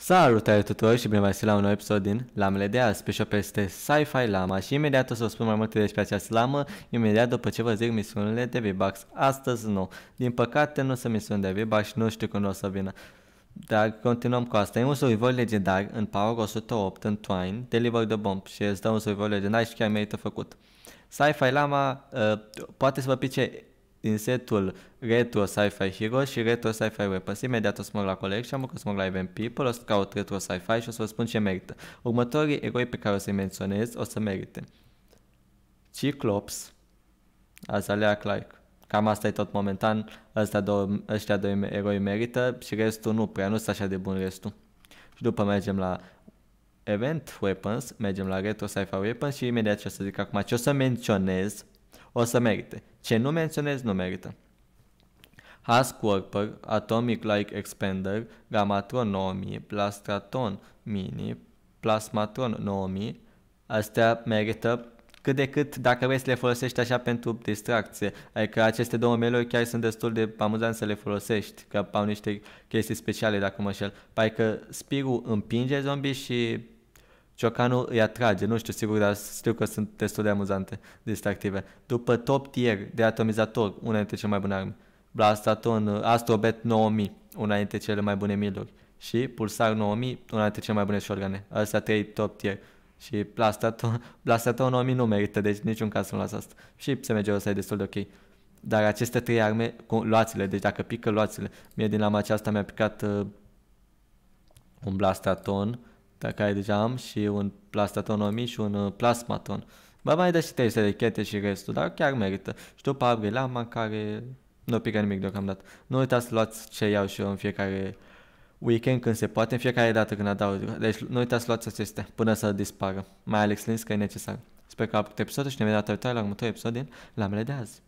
Salutare tuturor și bine v-ați la un nou episod din Lamele de azi, special peste Sci-Fi Lama și imediat o să vă spun mai multe despre această lamă, imediat după ce vă zic misiunile de V-Bucks. Astăzi nu, din păcate nu sunt misiuni de V-Bucks și nu știu când o să vină. Dar continuăm cu asta. E un survival legendar în Power 108 în Twine, Deliver the Bomb și îți dă un survival legendar și chiar merită făcut. Sci-Fi Lama uh, poate să vă pice din setul Retro Sci-Fi Heroes și Retro Sci-Fi Weapons. Imediat o să mă la coleg și am că o să mă la Event People, o să caut Retro Sci-Fi și o să vă spun ce merită. Următorii eroi pe care o să-i menționez o să merite. Cyclops, Azalea Clark. Cam asta e tot momentan, Asta două, ăștia doi eroi merită și restul nu prea, nu sunt așa de bun restul. Și după mergem la Event Weapons, mergem la Retro Sci-Fi Weapons și imediat ce o să zic acum ce o să menționez, o să merite. Ce nu menționez nu merită. Haas Atomic Like Expander, Gamatron 9000, Plastraton Mini, Plasmatron 9000, astea merită cât de cât dacă vrei să le folosești așa pentru distracție. Adică aceste două meluri chiar sunt destul de amuzant să le folosești, că au niște chestii speciale dacă mă șel. Păi că spirul împinge zombie și Ciocanul îi atrage, nu știu sigur, dar știu că sunt destul de amuzante, distractive. După top tier de atomizator, una dintre cele mai bune arme. Blastaton, uh, Astrobet 9000, una dintre cele mai bune miluri. Și Pulsar 9000, una dintre cele mai bune șorgane. Astea trei top tier. Și Blastaton, Blastaton 9000 nu merită, deci niciun caz nu las asta. Și SMG-ul ăsta e destul de ok. Dar aceste trei arme, luați-le, deci dacă pică, luați-le. Mie din lama aceasta mi-a picat uh, un Blastaton, pe care deja am și un plastatonomii și un uh, plasmaton. Bă, mai dă și 300 de chete și restul, dar chiar merită. Și după abri Lama, care nu pică nimic deocamdată. Nu uitați să luați ce iau și eu în fiecare weekend când se poate, în fiecare dată când adaug. Deci nu uitați să luați acestea până să dispară. Mai Alex Lins că e necesar. Sper că a episodul și ne vedem data viitoare la următorul episod din Lamele de azi.